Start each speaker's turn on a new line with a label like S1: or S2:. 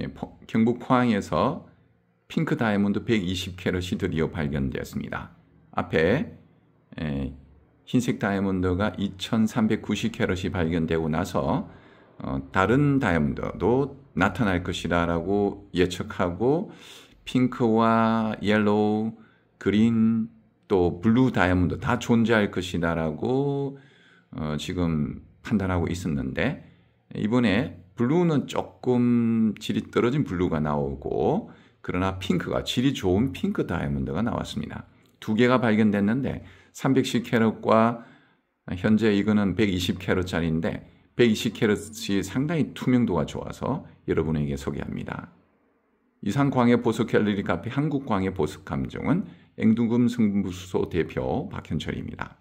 S1: 예, 경북 포항에서 핑크 다이아몬드 120캐럿이 드디어 발견되었습니다. 앞에 예, 흰색 다이아몬드가 2390캐럿이 발견되고 나서 어, 다른 다이아몬드도 나타날 것이라고 예측하고 핑크와 옐로우, 그린, 또 블루 다이아몬드 다 존재할 것이다라고 어, 지금 판단하고 있었는데 이번에 블루는 조금 질이 떨어진 블루가 나오고 그러나 핑크가 질이 좋은 핑크 다이아몬드가 나왔습니다. 두 개가 발견됐는데 310캐럿과 현재 이거는 120캐럿짜리인데 120캐럿이 상당히 투명도가 좋아서 여러분에게 소개합니다. 이상 광해 보석 캘리리 카페 한국 광해 보석 감정은 앵두금 승부소 수 대표 박현철입니다.